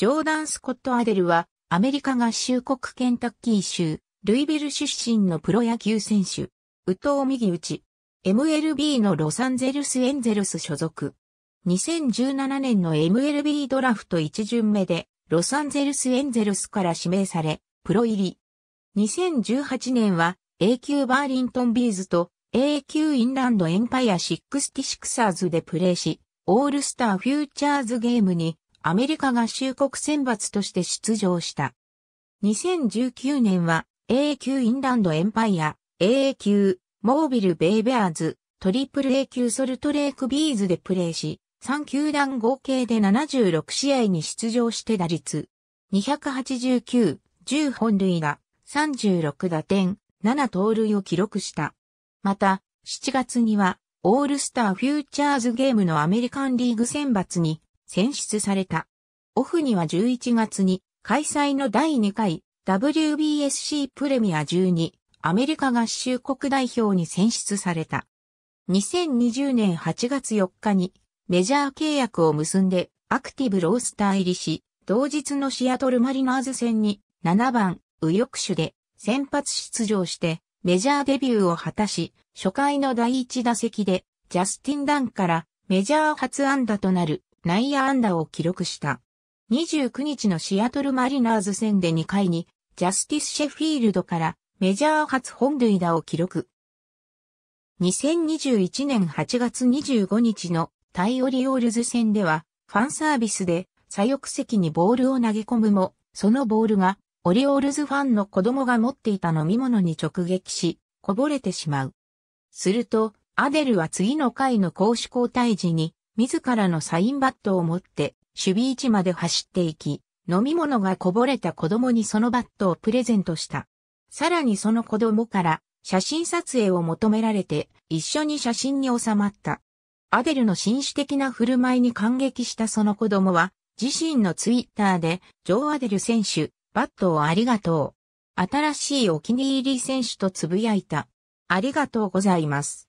ジョーダン・スコット・アデルは、アメリカ合衆国ケンタッキー州、ルイビル出身のプロ野球選手、右藤右打ち、MLB のロサンゼルス・エンゼルス所属。2017年の MLB ドラフト1巡目で、ロサンゼルス・エンゼルスから指名され、プロ入り。2018年は、A 級バーリントン・ビーズと、A 級インランド・エンパイア・シックスティシクサーズでプレーし、オールスター・フューチャーズゲームにアメリカ合衆国選抜として出場した。2019年は AA 級インランドエンパイア、AA 級、モービルベイベアーズ、トリプル A 級ソルトレークビーズでプレーし、3球団合計で76試合に出場して打率、289、10本塁打、36打点、7盗塁を記録した。また、7月には、オールスターフューチャーズゲームのアメリカンリーグ選抜に選出された。オフには11月に開催の第2回 WBSC プレミア12アメリカ合衆国代表に選出された。2020年8月4日にメジャー契約を結んでアクティブロースター入りし、同日のシアトルマリナーズ戦に7番右翼手で先発出場してメジャーデビューを果たし、初回の第1打席でジャスティン・ダンからメジャー初安打となる内野安打を記録した。29日のシアトルマリナーズ戦で2回に、ジャスティス・シェフィールドからメジャー初本塁打を記録。2021年8月25日の対オリオールズ戦では、ファンサービスで左翼席にボールを投げ込むも、そのボールがオリオールズファンの子供が持っていた飲み物に直撃し、こぼれてしまう。すると、アデルは次の回の公主交代時に自らのサインバットを持って守備位置まで走っていき、飲み物がこぼれた子供にそのバットをプレゼントした。さらにその子供から写真撮影を求められて一緒に写真に収まった。アデルの紳士的な振る舞いに感激したその子供は自身のツイッターでジョー・アデル選手、バットをありがとう。新しいお気に入り選手とつぶやいた。ありがとうございます。